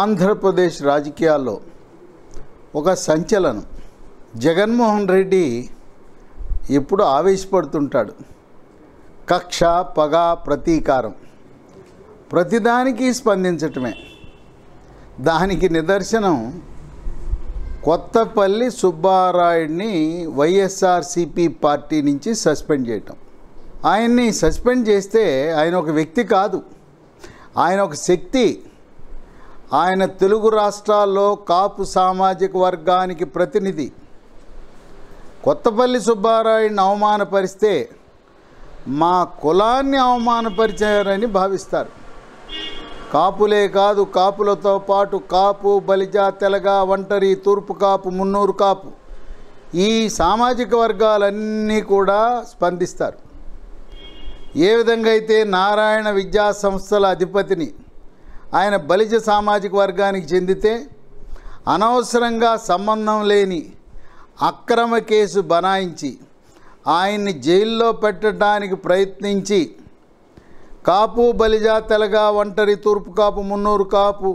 ఆంధ్రప్రదేశ్ రాజకీయాల్లో ఒక సంచలనం జగన్మోహన్ రెడ్డి ఎప్పుడు ఆవేశపడుతుంటాడు కక్ష పగ ప్రతీకారం ప్రతిదానికి స్పందించటమే దానికి నిదర్శనం కొత్తపల్లి సుబ్బారాయుడిని వైఎస్ఆర్సిపి పార్టీ నుంచి సస్పెండ్ చేయటం ఆయన్ని సస్పెండ్ చేస్తే ఆయన ఒక వ్యక్తి కాదు ఆయన ఒక శక్తి ఆయన తెలుగు రాష్ట్రాల్లో కాపు సామాజిక వర్గానికి ప్రతినిధి కొత్తపల్లి సుబ్బారాయుడిని అవమానపరిస్తే మా కులాన్ని అవమానపరిచారని భావిస్తారు కాపులే కాదు కాపులతో పాటు కాపు బలిజ తెలగ ఒంటరి తూర్పు కాపు మున్నూరు కాపు ఈ సామాజిక వర్గాలన్నీ కూడా స్పందిస్తారు ఏ విధంగా అయితే నారాయణ విద్యా సంస్థల అధిపతిని ఆయన బలిజ సామాజిక వర్గానికి చెందితే అనవసరంగా సంబంధం లేని అక్రమ కేసు బనాయించి ఆయన్ని జైల్లో పెట్టడానికి ప్రయత్నించి కాపు బలిజా తెలగా ఒంటరి తూర్పు కాపు మున్నూరు కాపు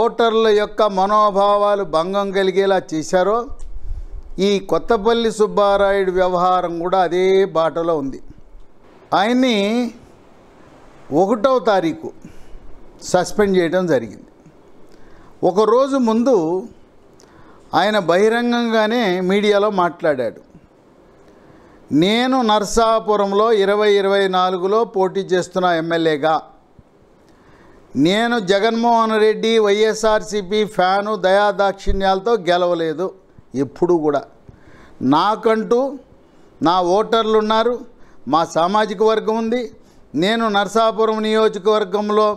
ఓటర్ల యొక్క మనోభావాలు భంగం కలిగేలా చేశారో ఈ కొత్తపల్లి సుబ్బారాయుడు వ్యవహారం కూడా అదే బాటలో ఉంది ఆయన్ని ఒకటవ తారీఖు సస్పెండ్ చేయడం జరిగింది ఒకరోజు ముందు ఆయన బహిరంగంగానే మీడియాలో మాట్లాడాడు నేను నర్సాపురంలో ఇరవై ఇరవై నాలుగులో పోటీ చేస్తున్న ఎమ్మెల్యేగా నేను జగన్మోహన్ రెడ్డి వైఎస్ఆర్సిపి ఫ్యాను దయాదాక్షిణ్యాలతో గెలవలేదు ఎప్పుడు కూడా నాకంటూ నా ఓటర్లు ఉన్నారు మా సామాజిక వర్గం ఉంది నేను నర్సాపురం నియోజకవర్గంలో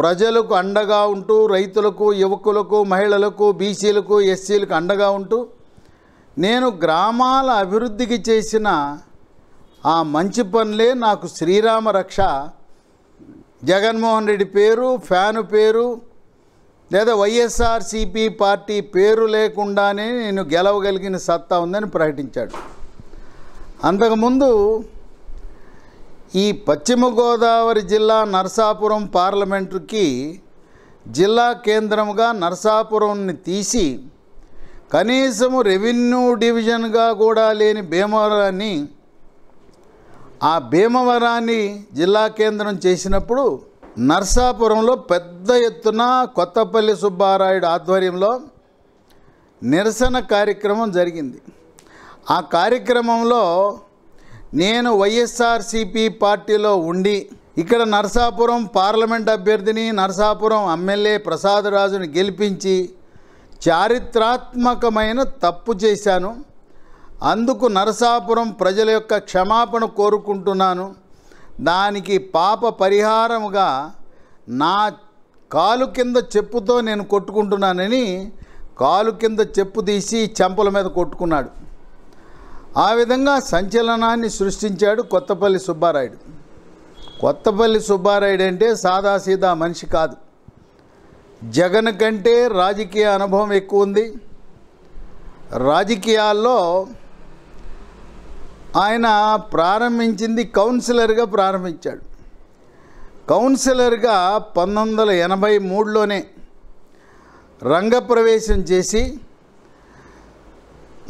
ప్రజలకు అండగా ఉంటూ రైతులకు యువకులకు మహిళలకు బీసీలకు ఎస్సీలకు అండగా ఉంటూ నేను గ్రామాల అభివృద్ధికి చేసిన ఆ మంచి పనులే నాకు శ్రీరామ రక్ష జగన్మోహన్ రెడ్డి పేరు ఫ్యాను పేరు లేదా వైఎస్ఆర్సిపి పార్టీ పేరు లేకుండానే నేను గెలవగలిగిన సత్తా ఉందని ప్రకటించాడు అంతకుముందు ఈ పశ్చిమ గోదావరి జిల్లా నరసాపురం పార్లమెంటుకి జిల్లా కేంద్రముగా నర్సాపురంని తీసి కనీసము రెవెన్యూ డివిజన్గా కూడా లేని భీమవరాన్ని ఆ భీమవరాన్ని జిల్లా కేంద్రం చేసినప్పుడు నర్సాపురంలో పెద్ద ఎత్తున కొత్తపల్లి సుబ్బారాయుడు ఆధ్వర్యంలో నిరసన కార్యక్రమం జరిగింది ఆ కార్యక్రమంలో నేను వైఎస్ఆర్సిపి పార్టీలో ఉండి ఇక్కడ నర్సాపురం పార్లమెంట్ అభ్యర్థిని నర్సాపురం ఎమ్మెల్యే ప్రసాదరాజుని గెలిపించి చారిత్రాత్మకమైన తప్పు చేశాను అందుకు నరసాపురం ప్రజల యొక్క క్షమాపణ కోరుకుంటున్నాను దానికి పాప పరిహారముగా నా కాలు కింద చెప్పుతో నేను కొట్టుకుంటున్నానని కాలు కింద చెప్పు తీసి చెంపల మీద కొట్టుకున్నాడు ఆ విధంగా సంచలనాన్ని సృష్టించాడు కొత్తపల్లి సుబ్బారాయుడు కొత్తపల్లి సుబ్బారాయుడు అంటే సాదాసీదా మనిషి కాదు జగన్ కంటే రాజకీయ అనుభవం ఎక్కువ ఉంది రాజకీయాల్లో ఆయన ప్రారంభించింది కౌన్సిలర్గా ప్రారంభించాడు కౌన్సిలర్గా పంతొమ్మిది వందల ఎనభై మూడులోనే రంగప్రవేశం చేసి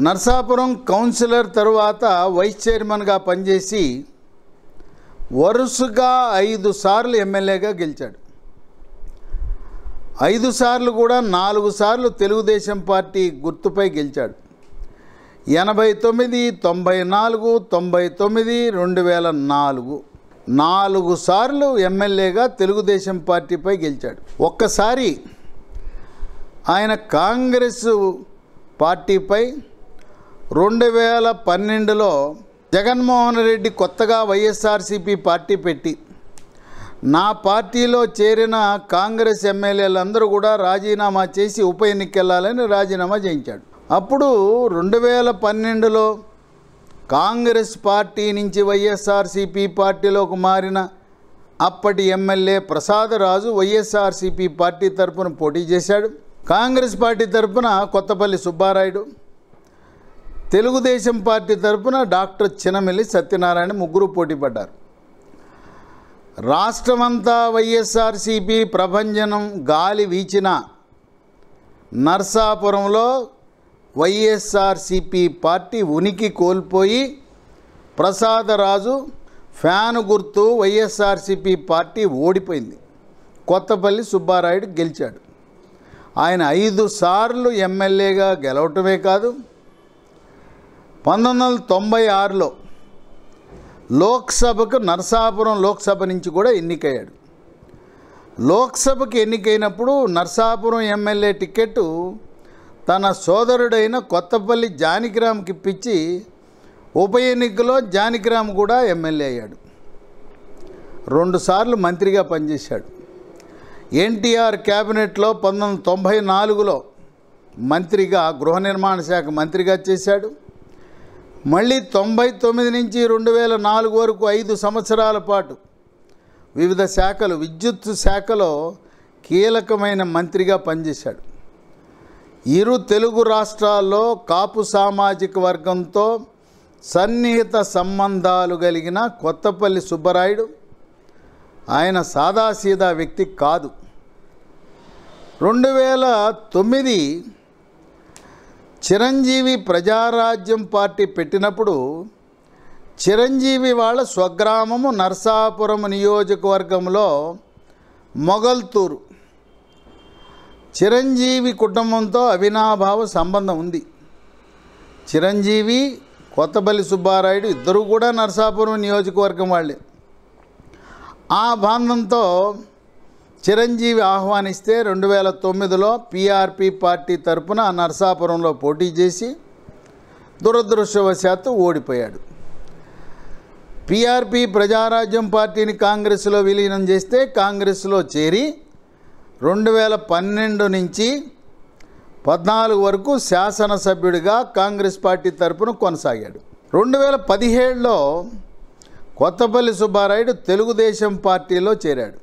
నర్సాపురం కౌన్సిలర్ తరువాత వైస్ చైర్మన్గా పనిచేసి వరుసగా ఐదు సార్లు ఎమ్మెల్యేగా గెలిచాడు ఐదు సార్లు కూడా నాలుగు సార్లు తెలుగుదేశం పార్టీ గుర్తుపై గెలిచాడు ఎనభై తొమ్మిది తొంభై నాలుగు తొంభై తొమ్మిది రెండు వేల నాలుగు నాలుగు సార్లు ఎమ్మెల్యేగా తెలుగుదేశం పార్టీపై గెలిచాడు ఒక్కసారి ఆయన కాంగ్రెస్ పార్టీపై రెండు వేల పన్నెండులో జగన్మోహన్ రెడ్డి కొత్తగా వైఎస్ఆర్సీపీ పార్టీ పెట్టి నా పార్టీలో చేరిన కాంగ్రెస్ ఎమ్మెల్యేలందరూ కూడా రాజీనామా చేసి ఉప ఎన్నికెళ్ళాలని రాజీనామా చేయించాడు అప్పుడు రెండు వేల పన్నెండులో కాంగ్రెస్ పార్టీ నుంచి వైఎస్ఆర్సీపీ పార్టీలోకి మారిన అప్పటి ఎమ్మెల్యే ప్రసాదరాజు వైఎస్ఆర్సీపీ పార్టీ తరఫున పోటీ చేశాడు కాంగ్రెస్ పార్టీ తరఫున కొత్తపల్లి సుబ్బారాయుడు తెలుగుదేశం పార్టీ తరఫున డాక్టర్ చినమిల్లి సత్యనారాయణ ముగ్గురు పోటీ పడ్డారు రాష్ట్రమంతా వైఎస్ఆర్సీపీ ప్రభంజనం గాలి వీచిన నర్సాపురంలో వైఎస్ఆర్సీపీ పార్టీ ఉనికి కోల్పోయి ప్రసాదరాజు ఫ్యాను గుర్తు వైఎస్ఆర్సీపీ పార్టీ ఓడిపోయింది కొత్తపల్లి సుబ్బారాయుడు గెలిచాడు ఆయన ఐదు సార్లు ఎమ్మెల్యేగా గెలవటమే కాదు పంతొమ్మిది వందల తొంభై ఆరులో లోక్సభకు నర్సాపురం లోక్సభ నుంచి కూడా ఎన్నికయ్యాడు లోక్సభకు ఎన్నికైనప్పుడు నర్సాపురం ఎమ్మెల్యే టికెట్టు తన సోదరుడైన కొత్తపల్లి జానకిరామ్కి ఇప్పించి ఉప ఎన్నికలో జానకిరామ్ కూడా ఎమ్మెల్యే అయ్యాడు రెండుసార్లు మంత్రిగా పనిచేశాడు ఎన్టీఆర్ క్యాబినెట్లో పంతొమ్మిది వందల తొంభై నాలుగులో మంత్రిగా గృహ నిర్మాణ శాఖ మంత్రిగా చేశాడు మళ్ళీ తొంభై తొమ్మిది నుంచి రెండు వేల నాలుగు వరకు ఐదు సంవత్సరాల పాటు వివిధ శాఖలు విద్యుత్ శాఖలో కీలకమైన మంత్రిగా పనిచేశాడు ఇరు తెలుగు రాష్ట్రాల్లో కాపు సామాజిక వర్గంతో సన్నిహిత సంబంధాలు కలిగిన కొత్తపల్లి సుబ్బరాయుడు ఆయన సాదాసీదా వ్యక్తి కాదు రెండు వేల తొమ్మిది చిరంజీవి ప్రజారాజ్యం పార్టీ పెట్టినప్పుడు చిరంజీవి వాళ్ళ స్వగ్రామము నర్సాపురం నియోజకవర్గంలో మొగల్తూరు చిరంజీవి కుటుంబంతో అవినాభావ సంబంధం ఉంది చిరంజీవి కొత్తబల్లి సుబ్బారాయుడు ఇద్దరు కూడా నర్సాపురం నియోజకవర్గం వాళ్ళే ఆ బాంధంతో చిరంజీవి ఆహ్వానిస్తే రెండు వేల తొమ్మిదిలో పీఆర్పీ పార్టీ తరపున నర్సాపురంలో పోటీ చేసి దురదృష్టవశాత్తు ఓడిపోయాడు పీఆర్పీ ప్రజారాజ్యం పార్టీని కాంగ్రెస్లో విలీనం చేస్తే కాంగ్రెస్లో చేరి రెండు వేల పన్నెండు నుంచి పద్నాలుగు వరకు శాసనసభ్యుడిగా కాంగ్రెస్ పార్టీ తరపున కొనసాగాడు రెండు వేల పదిహేడులో కొత్తపల్లి సుబ్బారాయుడు తెలుగుదేశం పార్టీలో చేరాడు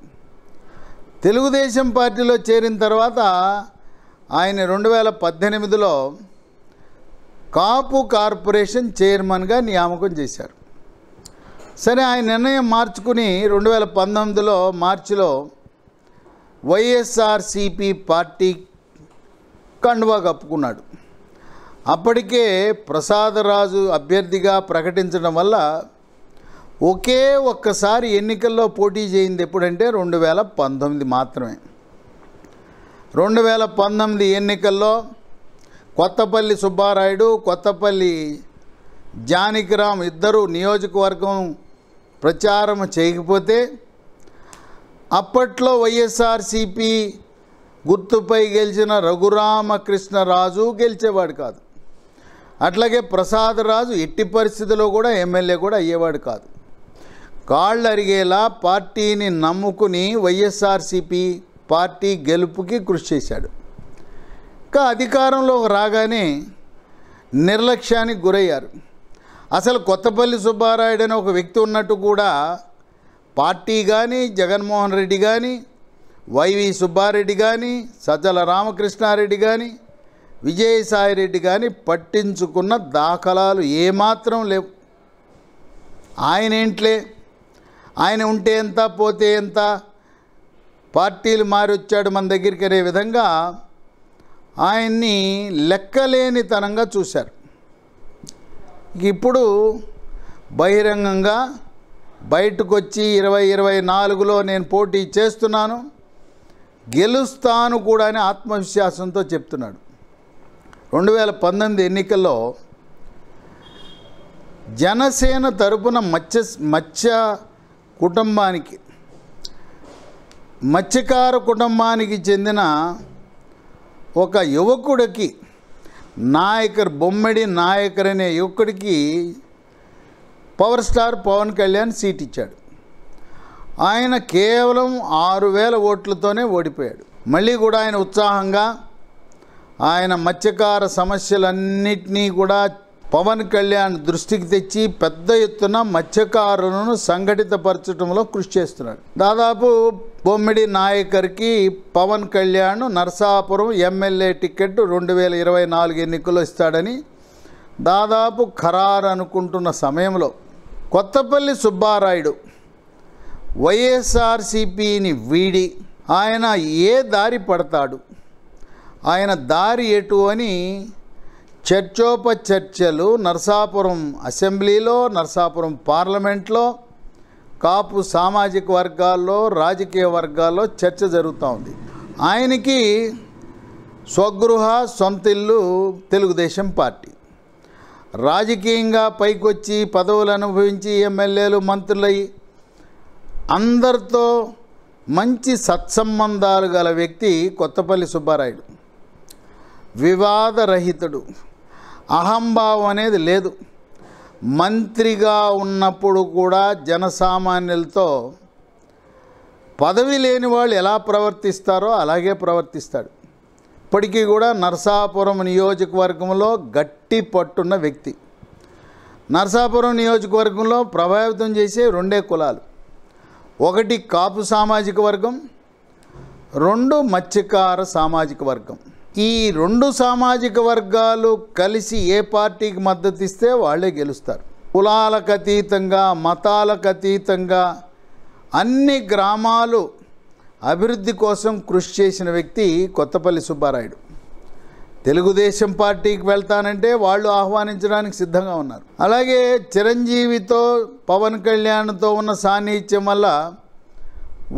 తెలుగుదేశం పార్టీలో చేరిన తర్వాత ఆయన రెండు వేల పద్దెనిమిదిలో కాపు కార్పొరేషన్ చైర్మన్గా నియామకం చేశారు సరే ఆయన నిర్ణయం మార్చుకుని రెండు వేల పంతొమ్మిదిలో మార్చిలో వైఎస్ఆర్సిపి పార్టీ కండువా కప్పుకున్నాడు అప్పటికే ప్రసాదరాజు అభ్యర్థిగా ప్రకటించడం వల్ల ఒకే ఒక్కసారి ఎన్నికల్లో పోటీ చేయింది ఎప్పుడంటే రెండు వేల పంతొమ్మిది మాత్రమే రెండు వేల పంతొమ్మిది ఎన్నికల్లో కొత్తపల్లి సుబ్బారాయుడు కొత్తపల్లి జానకిరామ్ ఇద్దరు నియోజకవర్గం ప్రచారం చేయకపోతే అప్పట్లో వైఎస్ఆర్సిపి గుర్తుపై గెలిచిన రఘురామకృష్ణరాజు గెలిచేవాడు కాదు అట్లాగే ప్రసాదరాజు ఎట్టి పరిస్థితిలో కూడా ఎమ్మెల్యే కూడా అయ్యేవాడు కాదు కాళ్ళరిగేలా పార్టీని నమ్ముకుని వైఎస్ఆర్సిపి పార్టీ గెలుపుకి కృషి చేశాడు ఇంకా అధికారంలో రాగానే నిర్లక్ష్యానికి గురయ్యారు అసలు కొత్తపల్లి సుబ్బారాయుడు అనే ఒక వ్యక్తి ఉన్నట్టు కూడా పార్టీ కానీ జగన్మోహన్ రెడ్డి కానీ వైవి సుబ్బారెడ్డి కానీ సజ్జల రామకృష్ణారెడ్డి కానీ విజయసాయిరెడ్డి కానీ పట్టించుకున్న దాఖలాలు ఏమాత్రం లేవు ఆయనేంట్లే ఆయన ఉంటే ఎంత పోతే ఎంత పార్టీలు మారొచ్చాడు మన దగ్గరికి అనే విధంగా ఆయన్ని లెక్కలేనితనంగా చూశారు ఇప్పుడు బహిరంగంగా బయటకు వచ్చి ఇరవై ఇరవై నాలుగులో నేను పోటీ చేస్తున్నాను గెలుస్తాను కూడా అని ఆత్మవిశ్వాసంతో చెప్తున్నాడు రెండు వేల పంతొమ్మిది ఎన్నికల్లో జనసేన తరపున మత్స్య మత్స్య కుటుంబానికి మత్స్యకార కుటుంబానికి చెందిన ఒక యువకుడికి నాయకర్ బొమ్మడి నాయకర్ అనే యువకుడికి power star Pawan Kalyan seat ఇచ్చాడు ఆయన కేవలం ఆరు వేల ఓట్లతోనే ఓడిపోయాడు మళ్ళీ కూడా ఆయన ఉత్సాహంగా ఆయన మత్స్యకార సమస్యలన్నింటినీ కూడా పవన్ కళ్యాణ్ దృష్టికి తెచ్చి పెద్ద ఎత్తున మత్స్యకారులను సంఘటితపరచడంలో కృషి చేస్తున్నాడు దాదాపు బొమ్మిడి నాయకర్కి పవన్ కళ్యాణ్ నర్సాపురం ఎమ్మెల్యే టికెట్ రెండు వేల ఇరవై నాలుగు ఎన్నికల్లో ఇస్తాడని దాదాపు ఖరారు అనుకుంటున్న సమయంలో కొత్తపల్లి సుబ్బారాయుడు వైఎస్ఆర్సిపిని వీడి ఆయన ఏ దారి పడతాడు ఆయన దారి ఎటు అని చర్చోపచర్చలు నర్సాపురం అసెంబ్లీలో నర్సాపురం పార్లమెంట్లో కాపు సామాజిక వర్గాల్లో రాజకీయ వర్గాల్లో చర్చ జరుగుతూ ఉంది ఆయనకి స్వగృహ సొంతిల్లు తెలుగుదేశం పార్టీ రాజకీయంగా పైకొచ్చి పదవులు అనుభవించి ఎమ్మెల్యేలు మంత్రులయ్యి అందరితో మంచి సత్సంబంధాలు గల వ్యక్తి కొత్తపల్లి సుబ్బారాయుడు వివాదరహితుడు అహంభావం అనేది లేదు మంత్రిగా ఉన్నప్పుడు కూడా జనసామాన్యులతో పదవి లేని వాళ్ళు ఎలా ప్రవర్తిస్తారో అలాగే ప్రవర్తిస్తాడు ఇప్పటికీ కూడా నర్సాపురం నియోజకవర్గంలో గట్టి పట్టున్న వ్యక్తి నర్సాపురం నియోజకవర్గంలో ప్రభావితం చేసే రెండే కులాలు ఒకటి కాపు సామాజిక వర్గం రెండు మత్స్యకార సామాజిక వర్గం ఈ రెండు సామాజిక వర్గాలు కలిసి ఏ పార్టీకి మద్దతు ఇస్తే వాళ్ళే గెలుస్తారు కులాలకు అతీతంగా మతాలకు అతీతంగా అన్ని గ్రామాలు అభివృద్ధి కోసం కృషి చేసిన వ్యక్తి కొత్తపల్లి సుబ్బారాయుడు తెలుగుదేశం పార్టీకి వెళ్తానంటే వాళ్ళు ఆహ్వానించడానికి సిద్ధంగా ఉన్నారు అలాగే చిరంజీవితో పవన్ కళ్యాణ్తో ఉన్న సాన్నిహిత్యం వల్ల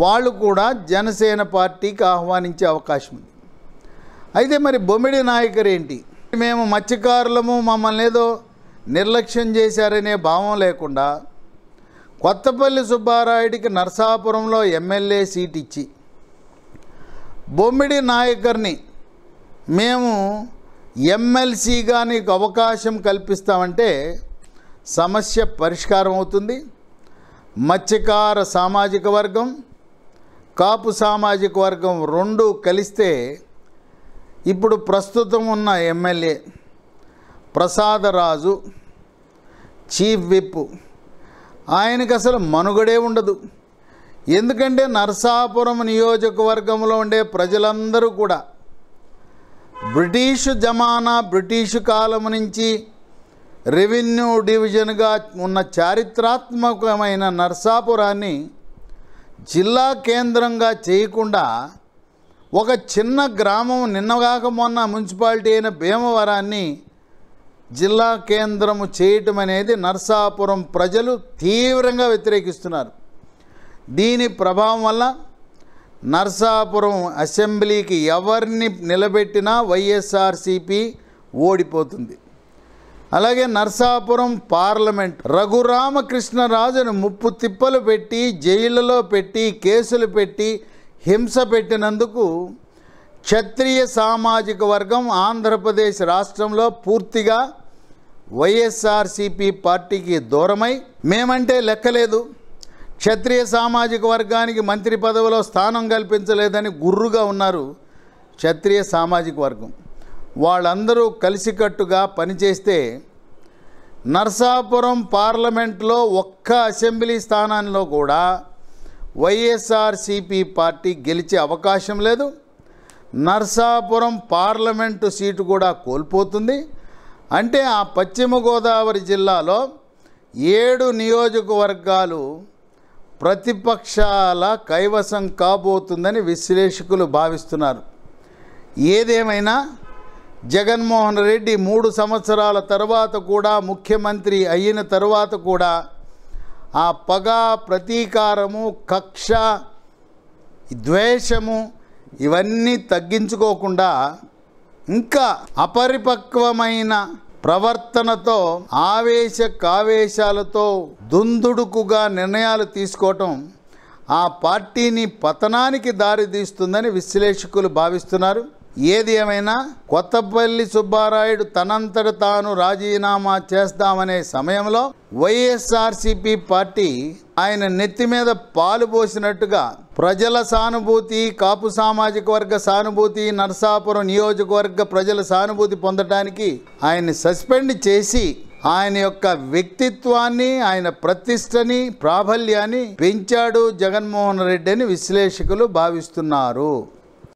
వాళ్ళు కూడా జనసేన పార్టీకి ఆహ్వానించే అవకాశం ఉంది అయితే మరి బొమ్మిడి నాయకర్ ఏంటి మేము మత్స్యకారులము మమ్మల్ని ఏదో నిర్లక్ష్యం చేశారనే భావం లేకుండా కొత్తపల్లి సుబ్బారాయుడికి నర్సాపురంలో ఎమ్మెల్యే సీట్ ఇచ్చి బొమ్మిడి నాయకర్ని మేము ఎమ్మెల్సీగా నీకు అవకాశం కల్పిస్తామంటే సమస్య పరిష్కారం అవుతుంది మత్స్యకార సామాజిక వర్గం కాపు సామాజిక వర్గం రెండు కలిస్తే ఇప్పుడు ప్రస్తుతం ఉన్న ఎమ్మెల్యే ప్రసాదరాజు చీఫ్ విప్ ఆయనకు అసలు మనుగడే ఉండదు ఎందుకంటే నర్సాపురం నియోజకవర్గంలో ఉండే ప్రజలందరూ కూడా బ్రిటిష్ జమానా బ్రిటిష్ కాలం నుంచి రెవెన్యూ డివిజన్గా ఉన్న చారిత్రాత్మకమైన నర్సాపురాన్ని జిల్లా కేంద్రంగా చేయకుండా ఒక చిన్న గ్రామం నిన్నగాక మొన్న మున్సిపాలిటీ అయిన భీమవరాన్ని జిల్లా కేంద్రము చేయటం అనేది నర్సాపురం ప్రజలు తీవ్రంగా వ్యతిరేకిస్తున్నారు దీని ప్రభావం వల్ల నర్సాపురం అసెంబ్లీకి ఎవరిని నిలబెట్టినా వైఎస్ఆర్సిపి ఓడిపోతుంది అలాగే నర్సాపురం పార్లమెంట్ రఘురామకృష్ణరాజును ముప్పు తిప్పలు పెట్టి జైళ్ళలో పెట్టి కేసులు పెట్టి హింస పెట్టినందుకు క్షత్రియ సామాజిక వర్గం ఆంధ్రప్రదేశ్ రాష్ట్రంలో పూర్తిగా వైఎస్ఆర్సిపి పార్టీకి దూరమై మేమంటే లెక్కలేదు క్షత్రియ సామాజిక వర్గానికి మంత్రి పదవిలో స్థానం కల్పించలేదని గుర్రుగా ఉన్నారు క్షత్రియ సామాజిక వర్గం వాళ్ళందరూ కలిసికట్టుగా పనిచేస్తే నర్సాపురం పార్లమెంట్లో ఒక్క అసెంబ్లీ స్థానంలో కూడా వైఎస్ఆర్సీపీ పార్టీ గెలిచే అవకాశం లేదు నర్సాపురం పార్లమెంటు సీటు కూడా కోల్పోతుంది అంటే ఆ పశ్చిమ గోదావరి జిల్లాలో ఏడు నియోజకవర్గాలు ప్రతిపక్షాల కైవసం కాబోతుందని విశ్లేషకులు భావిస్తున్నారు ఏదేమైనా జగన్మోహన్ రెడ్డి మూడు సంవత్సరాల తర్వాత కూడా ముఖ్యమంత్రి అయిన తర్వాత కూడా ఆ పగ ప్రతీకారము కక్ష ద్వేషము ఇవన్నీ తగ్గించుకోకుండా ఇంకా అపరిపక్వమైన ప్రవర్తనతో ఆవేశ కావేశాలతో దుందుడుకుగా నిర్ణయాలు తీసుకోవటం ఆ పార్టీని పతనానికి దారితీస్తుందని విశ్లేషకులు భావిస్తున్నారు ఏది ఏమైనా కొత్తపల్లి సుబ్బారాయుడు తనంతట తాను రాజీనామా చేస్తామనే సమయంలో వైఎస్ఆర్సిపి పార్టీ ఆయన నెత్తి మీద పాలు పోసినట్టుగా ప్రజల సానుభూతి కాపు సామాజిక వర్గ సానుభూతి నరసాపురం నియోజకవర్గ ప్రజల సానుభూతి పొందటానికి ఆయన్ని సస్పెండ్ చేసి ఆయన యొక్క వ్యక్తిత్వాన్ని ఆయన ప్రతిష్టని ప్రాబల్యాన్ని పెంచాడు జగన్మోహన్ రెడ్డి అని విశ్లేషకులు భావిస్తున్నారు